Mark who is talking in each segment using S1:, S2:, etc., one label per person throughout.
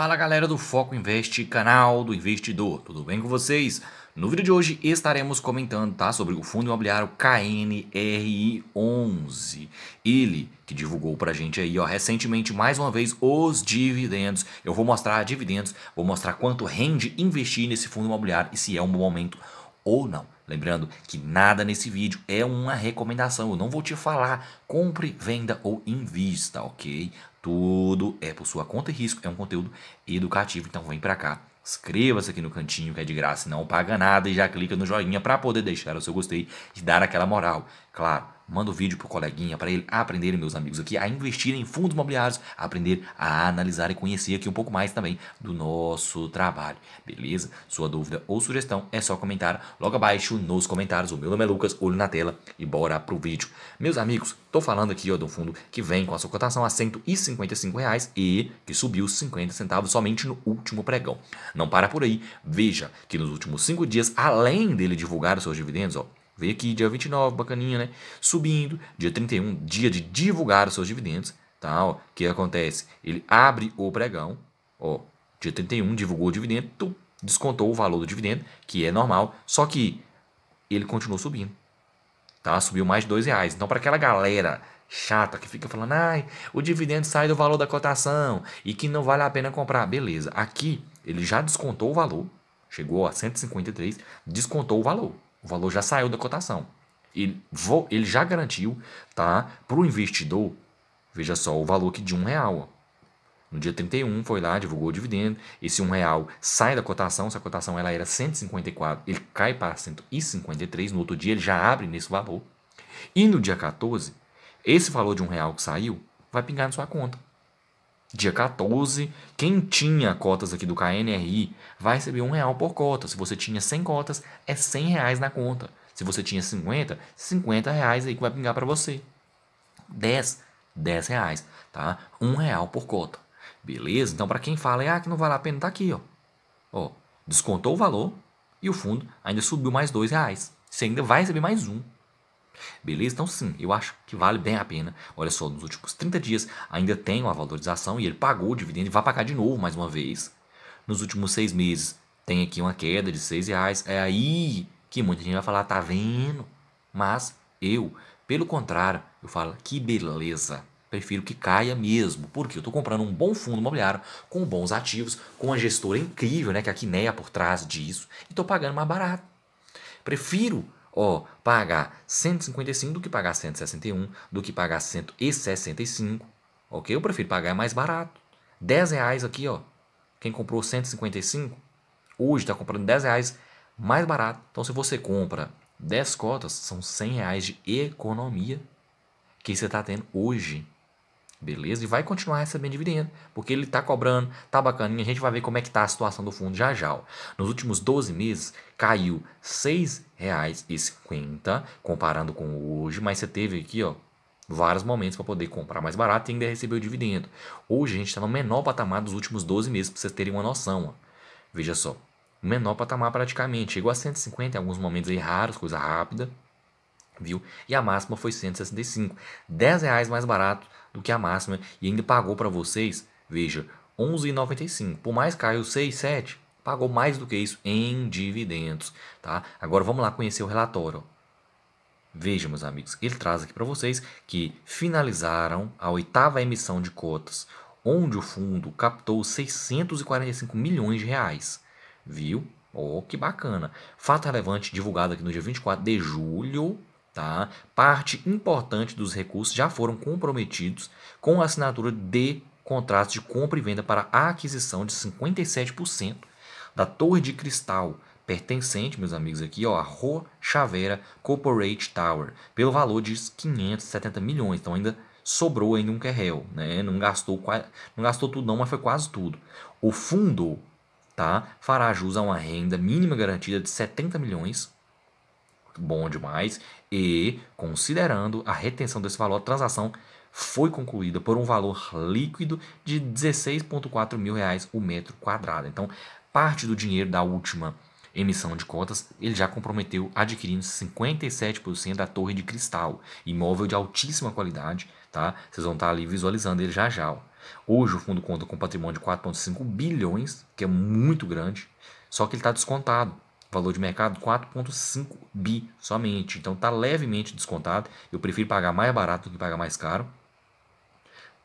S1: Fala galera do Foco Invest, canal do investidor, tudo bem com vocês? No vídeo de hoje estaremos comentando tá, sobre o fundo imobiliário KNRI11. Ele que divulgou pra gente aí ó, recentemente mais uma vez os dividendos. Eu vou mostrar dividendos, vou mostrar quanto rende investir nesse fundo imobiliário e se é um bom momento ou não. Lembrando que nada nesse vídeo é uma recomendação. Eu não vou te falar compre, venda ou invista, ok? Tudo é por sua conta e risco, é um conteúdo educativo, então vem para cá. Inscreva-se aqui no cantinho que é de graça, não paga nada e já clica no joinha para poder deixar o seu gostei e dar aquela moral. Claro, Manda o um vídeo pro coleguinha para ele aprender, meus amigos, aqui a investir em fundos imobiliários, a aprender a analisar e conhecer aqui um pouco mais também do nosso trabalho. Beleza? Sua dúvida ou sugestão é só comentar logo abaixo nos comentários. O meu nome é Lucas, olho na tela e bora pro vídeo. Meus amigos, tô falando aqui ó, de um fundo que vem com a sua cotação a R$ 155 reais e que subiu 50 centavos somente no último pregão. Não para por aí, veja que nos últimos cinco dias, além dele divulgar os seus dividendos, ó, Veio aqui dia 29, bacaninha, né? Subindo. Dia 31, dia de divulgar os seus dividendos. Tá, ó, que acontece? Ele abre o pregão, ó, dia 31, divulgou o dividendo, tum, descontou o valor do dividendo, que é normal, só que ele continuou subindo. Tá? Subiu mais de dois reais. Então, para aquela galera chata que fica falando, ai, o dividendo sai do valor da cotação e que não vale a pena comprar. Beleza, aqui ele já descontou o valor, chegou a 153, descontou o valor. O valor já saiu da cotação. Ele, ele já garantiu tá, para o investidor, veja só, o valor aqui de um real. Ó. No dia 31 foi lá, divulgou o dividendo, esse um real sai da cotação, se a cotação ela era 154, ele cai para 153, no outro dia ele já abre nesse valor. E no dia 14, esse valor de um real que saiu vai pingar na sua conta dia 14. Quem tinha cotas aqui do KNRI vai receber um real por cota. Se você tinha 100 cotas, é 100 reais na conta. Se você tinha 50, 50 reais aí que vai pingar para você. 10, 10 reais, tá? Um real por cota. Beleza? Então, para quem fala, ah, que não vale a pena, tá aqui, ó. Ó, descontou o valor e o fundo ainda subiu mais dois reais. Você ainda vai receber mais um. Beleza? Então, sim, eu acho que vale bem a pena. Olha só, nos últimos 30 dias ainda tem uma valorização e ele pagou o dividendo e vai pagar de novo mais uma vez. Nos últimos seis meses tem aqui uma queda de 6 reais. É aí que muita gente vai falar, tá vendo? Mas eu, pelo contrário, eu falo, que beleza. Prefiro que caia mesmo, porque eu estou comprando um bom fundo imobiliário, com bons ativos, com uma gestora incrível, né, que é a Kinea por trás disso, e estou pagando mais barato. Prefiro ó, pagar 155 do que pagar 161, do que pagar 165, ok? Eu prefiro pagar é mais barato. 10 reais aqui, ó. Quem comprou 155, hoje está comprando 10 reais mais barato. Então, se você compra 10 cotas, são 100 reais de economia que você está tendo hoje. Beleza? E vai continuar recebendo dividendo, porque ele está cobrando, tá bacaninha. A gente vai ver como é que está a situação do fundo já já. Ó. Nos últimos 12 meses, caiu R$ 6,50, comparando com hoje, mas você teve aqui, ó, vários momentos para poder comprar mais barato e ainda receber o dividendo. Hoje a gente está no menor patamar dos últimos 12 meses, para vocês terem uma noção. Ó. Veja só, menor patamar praticamente, chegou a 150 em alguns momentos aí raros, coisa rápida, viu? E a máxima foi 165, 10 reais mais barato do que a máxima e ainda pagou para vocês, veja, 11,95. Por mais que caiu 6, 7, pagou mais do que isso em dividendos, tá? Agora vamos lá conhecer o relatório. Veja, meus amigos, ele traz aqui para vocês que finalizaram a oitava emissão de cotas, onde o fundo captou 645 milhões de reais, viu? Oh, que bacana. Fato relevante divulgado aqui no dia 24 de julho Tá? Parte importante dos recursos já foram comprometidos com a assinatura de contratos de compra e venda para a aquisição de 57% da Torre de Cristal, pertencente, meus amigos, aqui, ó, a Ro Chavera Corporate Tower, pelo valor de 570 milhões. Então ainda sobrou ainda um querrel, né? Não gastou, não gastou tudo não, mas foi quase tudo. O fundo, tá? Fará jus a uma renda mínima garantida de 70 milhões bom demais. E, considerando a retenção desse valor, a transação foi concluída por um valor líquido de 16,4 mil reais o metro quadrado. Então, parte do dinheiro da última emissão de cotas, ele já comprometeu adquirindo 57% da Torre de Cristal, imóvel de altíssima qualidade, tá? Vocês vão estar ali visualizando ele já já. Ó. Hoje o fundo conta com patrimônio de 4,5 bilhões, que é muito grande, só que ele está descontado. Valor de mercado 4,5 bi somente. Então está levemente descontado. Eu prefiro pagar mais barato do que pagar mais caro.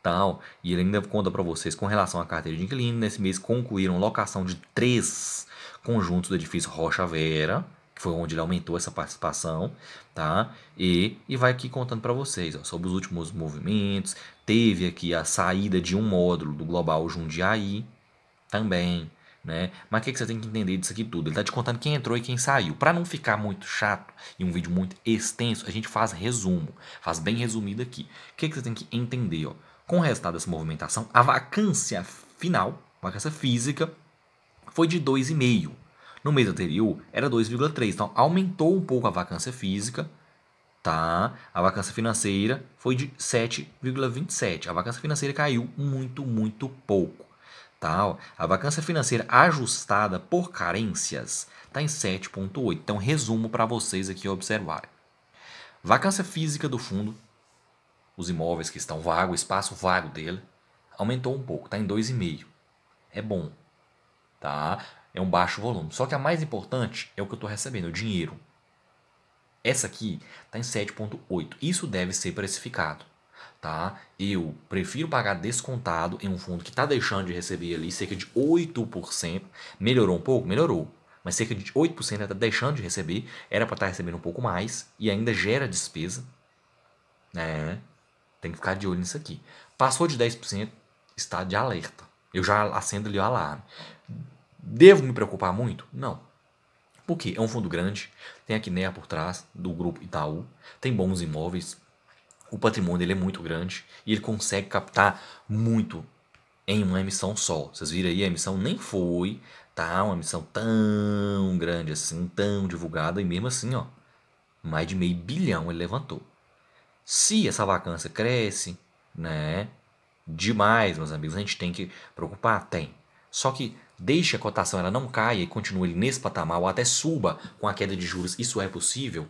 S1: Tal. Então, e ele ainda conta para vocês com relação à carteira de inquilino. Nesse mês concluíram locação de três conjuntos do edifício Rocha Vera, que foi onde ele aumentou essa participação, tá? E, e vai aqui contando para vocês ó, sobre os últimos movimentos. Teve aqui a saída de um módulo do Global Jundiaí também. Né? Mas o que, que você tem que entender disso aqui tudo? Ele está te contando quem entrou e quem saiu. Para não ficar muito chato e um vídeo muito extenso, a gente faz resumo, faz bem resumido aqui. O que, que você tem que entender? Ó? Com o resultado dessa movimentação, a vacância final, vacância física, foi de 2,5. No mês anterior era 2,3. Então aumentou um pouco a vacância física, tá? A vacância financeira foi de 7,27. A vacância financeira caiu muito, muito pouco. Tal. A vacância financeira ajustada por carências está em 7,8. Então, resumo para vocês aqui observarem. Vacância física do fundo, os imóveis que estão vagos, o espaço vago dele, aumentou um pouco, está em 2,5. É bom, tá? É um baixo volume. Só que a mais importante é o que eu estou recebendo, o dinheiro. Essa aqui está em 7,8. Isso deve ser precificado tá? Eu prefiro pagar descontado em um fundo que está deixando de receber ali cerca de 8%. Melhorou um pouco? Melhorou. Mas cerca de 8% está deixando de receber. Era para estar tá recebendo um pouco mais e ainda gera despesa. É, tem que ficar de olho nisso aqui. Passou de 10%, está de alerta. Eu já acendo ali o alarme. Devo me preocupar muito? Não. Por quê? É um fundo grande, tem a Kinea por trás do grupo Itaú, tem bons imóveis, o patrimônio ele é muito grande e ele consegue captar muito em uma emissão só. Vocês viram aí, a emissão nem foi tá, uma emissão tão grande assim, tão divulgada, e mesmo assim, ó, mais de meio bilhão ele levantou. Se essa vacância cresce, né, demais, meus amigos, a gente tem que preocupar? Tem. Só que deixe a cotação ela não caia e continue nesse patamar ou até suba com a queda de juros, isso é possível?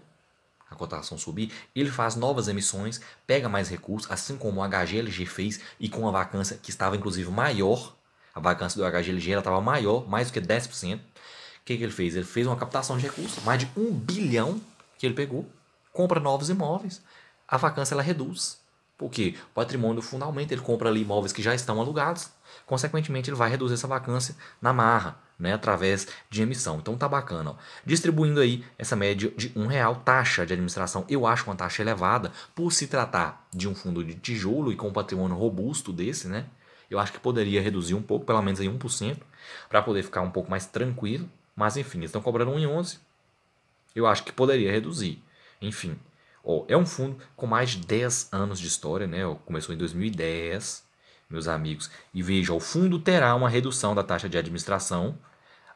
S1: a cotação subir, ele faz novas emissões, pega mais recursos, assim como o HGLG fez e com a vacância que estava inclusive maior, a vacância do HGLG estava maior, mais do que 10%. O que, que ele fez? Ele fez uma captação de recursos, mais de um bilhão que ele pegou, compra novos imóveis, a vacância ela reduz. Porque o patrimônio do ele compra ali imóveis que já estão alugados, consequentemente ele vai reduzir essa vacância na marra né, através de emissão. Então tá bacana. Ó. Distribuindo aí essa média de um real taxa de administração, eu acho uma taxa elevada por se tratar de um fundo de tijolo e com um patrimônio robusto desse, né? Eu acho que poderia reduzir um pouco, pelo menos aí 1%, para poder ficar um pouco mais tranquilo. Mas enfim, eles estão cobrando 1,11. Eu acho que poderia reduzir. Enfim, ó, é um fundo com mais de 10 anos de história, né? começou em 2010 meus amigos. E veja, o fundo terá uma redução da taxa de administração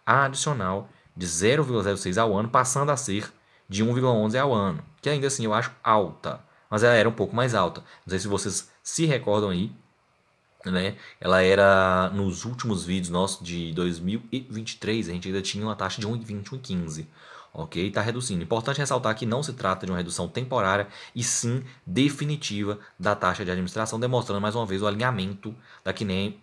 S1: adicional de 0,06 ao ano, passando a ser de 1,11 ao ano, que ainda assim eu acho alta, mas ela era um pouco mais alta. Não sei se vocês se recordam aí, né? Ela era nos últimos vídeos nossos de 2023, a gente ainda tinha uma taxa de 1,20, 1,15 ok? Está reduzindo. Importante ressaltar que não se trata de uma redução temporária e sim definitiva da taxa de administração, demonstrando mais uma vez o alinhamento da Kinem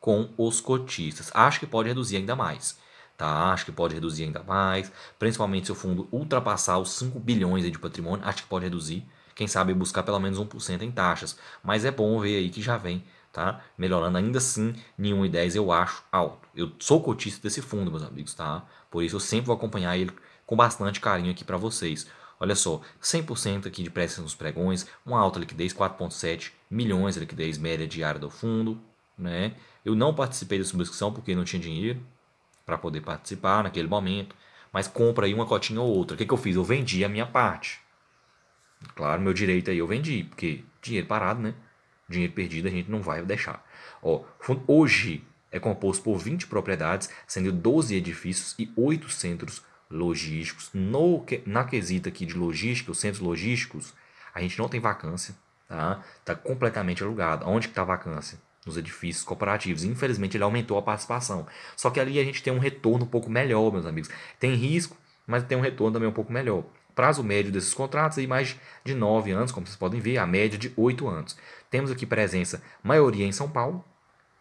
S1: com os cotistas. Acho que pode reduzir ainda mais. Tá, acho que pode reduzir ainda mais, principalmente se o fundo ultrapassar os 5 bilhões de patrimônio, acho que pode reduzir, quem sabe buscar pelo menos 1% em taxas, mas é bom ver aí que já vem, tá? Melhorando ainda assim, em 1,10 eu acho alto. Eu sou cotista desse fundo, meus amigos, tá? Por isso eu sempre vou acompanhar ele com bastante carinho aqui para vocês. Olha só, 100% aqui de preços nos pregões, uma alta liquidez, 4,7 milhões de liquidez média diária do fundo. Né? Eu não participei da subscrição porque não tinha dinheiro para poder participar naquele momento, mas compra aí uma cotinha ou outra. O que, que eu fiz? Eu vendi a minha parte. Claro, meu direito aí eu vendi, porque dinheiro parado, né? Dinheiro perdido a gente não vai deixar. Ó, hoje é composto por 20 propriedades, sendo 12 edifícios e 8 centros logísticos. No, na quesita aqui de logística, os centros logísticos, a gente não tem vacância, tá? tá completamente alugado. Onde que está a vacância? Nos edifícios cooperativos Infelizmente, ele aumentou a participação. Só que ali a gente tem um retorno um pouco melhor, meus amigos. Tem risco, mas tem um retorno também um pouco melhor. Prazo médio desses contratos aí mais de 9 anos, como vocês podem ver, a média de 8 anos. Temos aqui presença, maioria em São Paulo,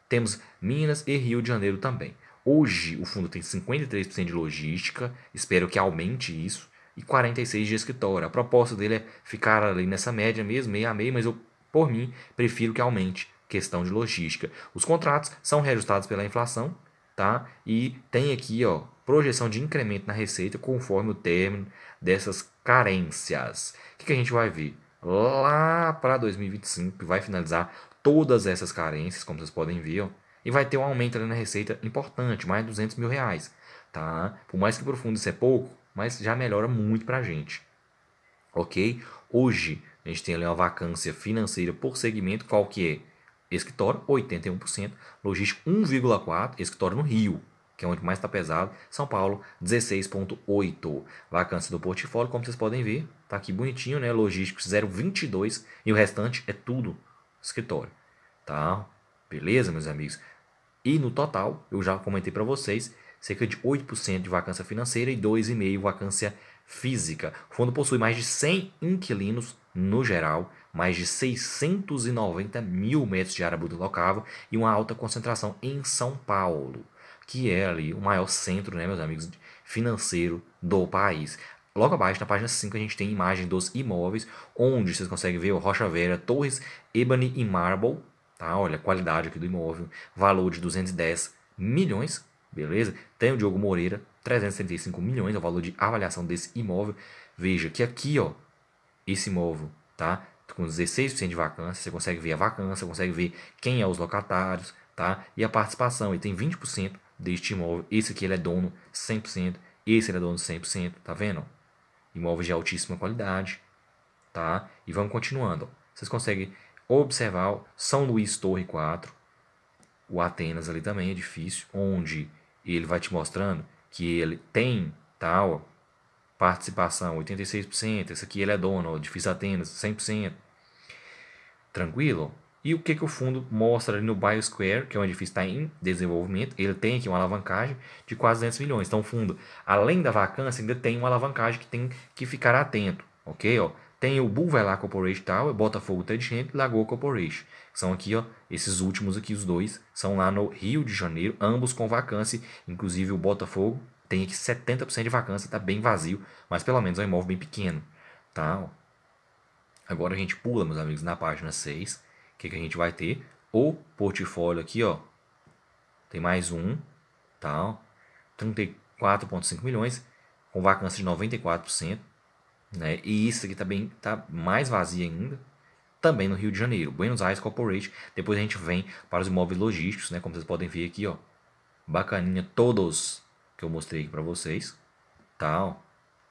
S1: temos Minas e Rio de Janeiro também. Hoje o fundo tem 53% de logística, espero que aumente isso, e 46% de escritório. A proposta dele é ficar ali nessa média mesmo, meio a meio, mas eu, por mim, prefiro que aumente questão de logística. Os contratos são reajustados pela inflação, tá? E tem aqui, ó, projeção de incremento na receita conforme o término dessas carências. O que, que a gente vai ver? Lá para 2025, vai finalizar todas essas carências, como vocês podem ver, ó e vai ter um aumento ali na receita importante, mais de 200 mil reais. Tá? Por mais que profundo isso é pouco, mas já melhora muito para a gente. Ok? Hoje, a gente tem ali uma vacância financeira por segmento, qual que é? Escritório, 81%, logístico 1,4%, escritório no Rio, que é onde mais está pesado, São Paulo, 16,8%. Vacância do portfólio, como vocês podem ver, tá aqui bonitinho, né? Logístico 0,22% e o restante é tudo escritório, tá? Beleza, meus amigos? E no total, eu já comentei para vocês, cerca de 8% de vacância financeira e 2,5% vacância física. O fundo possui mais de 100 inquilinos no geral, mais de 690 mil metros de área bruta locável e uma alta concentração em São Paulo, que é ali o maior centro, né, meus amigos, financeiro do país. Logo abaixo, na página 5, a gente tem imagem dos imóveis, onde vocês conseguem ver o Rocha Vera, Torres, Ebony e Marble, Tá? Olha, qualidade aqui do imóvel, valor de 210 milhões, beleza? Tem o Diogo Moreira, 335 milhões, é o valor de avaliação desse imóvel. Veja que aqui, ó, esse imóvel, tá? Com 16% de vacância, você consegue ver a vacância, consegue ver quem é os locatários, tá? E a participação, ele tem 20% deste imóvel. Esse aqui ele é dono 100%, esse ele é dono 100%, tá vendo? Imóvel de altíssima qualidade, tá? E vamos continuando. Ó. Vocês conseguem observar São Luís Torre 4, o Atenas ali também é difícil, onde ele vai te mostrando que ele tem tal participação 86%, esse aqui ele é dono, difícil Atenas 100%. Tranquilo? E o que, que o fundo mostra ali no BioSquare, que é um edifício que está em desenvolvimento, ele tem aqui uma alavancagem de quase 200 milhões. Então o fundo, além da vacância, ainda tem uma alavancagem que tem que ficar atento, ok? Ó, tem o Bulvelá Corporation Tower, Botafogo Trade e Lagoa Corporation. São aqui, ó, esses últimos aqui, os dois, são lá no Rio de Janeiro, ambos com vacância, inclusive o Botafogo tem aqui 70% de vacância, está bem vazio, mas pelo menos é um imóvel bem pequeno, tá? Agora a gente pula, meus amigos, na página 6, o que, que a gente vai ter? O portfólio aqui, ó, tem mais um, tá? 34,5 milhões, com vacância de 94%. Né? E isso aqui também está tá mais vazio ainda, também no Rio de Janeiro, Buenos Aires Corporate. Depois a gente vem para os imóveis logísticos, né? como vocês podem ver aqui, ó, bacaninha todos que eu mostrei aqui para vocês, tá? Ó,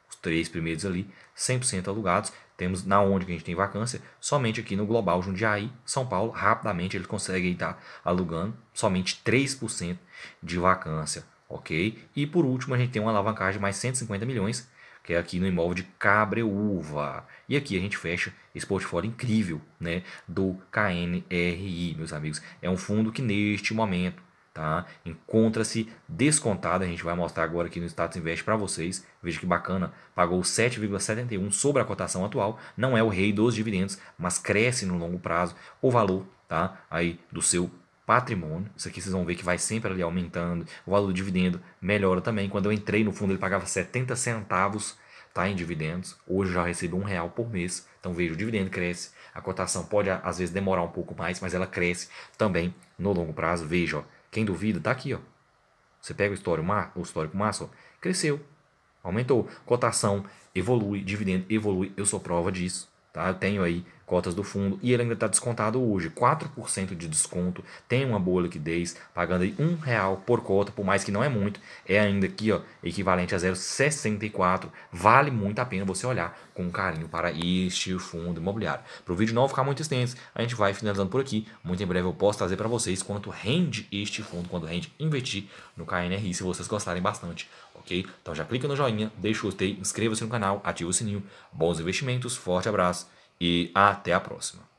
S1: os três primeiros ali, 100% alugados. Temos na onde que a gente tem vacância, somente aqui no Global Jundiaí, São Paulo, rapidamente eles conseguem estar tá alugando somente 3% de vacância, ok? E por último, a gente tem uma alavancagem mais 150 milhões que é aqui no imóvel de Cabreúva. E aqui a gente fecha esse portfólio incrível né, do KNRI, meus amigos. É um fundo que neste momento tá, encontra-se descontado. A gente vai mostrar agora aqui no Status Invest para vocês. Veja que bacana, pagou 7,71 sobre a cotação atual. Não é o rei dos dividendos, mas cresce no longo prazo o valor tá, aí do seu patrimônio. Isso aqui vocês vão ver que vai sempre ali aumentando. O valor do dividendo melhora também. Quando eu entrei no fundo, ele pagava 70 centavos tá, em dividendos. Hoje já recebo um real por mês. Então veja, o dividendo cresce. A cotação pode, às vezes, demorar um pouco mais, mas ela cresce também no longo prazo. Veja, ó, quem duvida, tá aqui. Ó. Você pega o histórico, o histórico massa, ó, cresceu, aumentou. Cotação evolui, dividendo evolui. Eu sou prova disso. Tá? Eu tenho aí cotas do fundo e ele ainda está descontado hoje. 4% de desconto, tem uma boa liquidez, pagando aí um real por cota, por mais que não é muito, é ainda aqui ó, equivalente a 0,64. Vale muito a pena você olhar com carinho para este fundo imobiliário. Para o vídeo não ficar muito extenso, a gente vai finalizando por aqui. Muito em breve eu posso trazer para vocês quanto rende este fundo, quanto rende investir no KNRI, se vocês gostarem bastante, ok? Então já clica no joinha, deixa o gostei, inscreva-se no canal, ativa o sininho. Bons investimentos, forte abraço e até a próxima.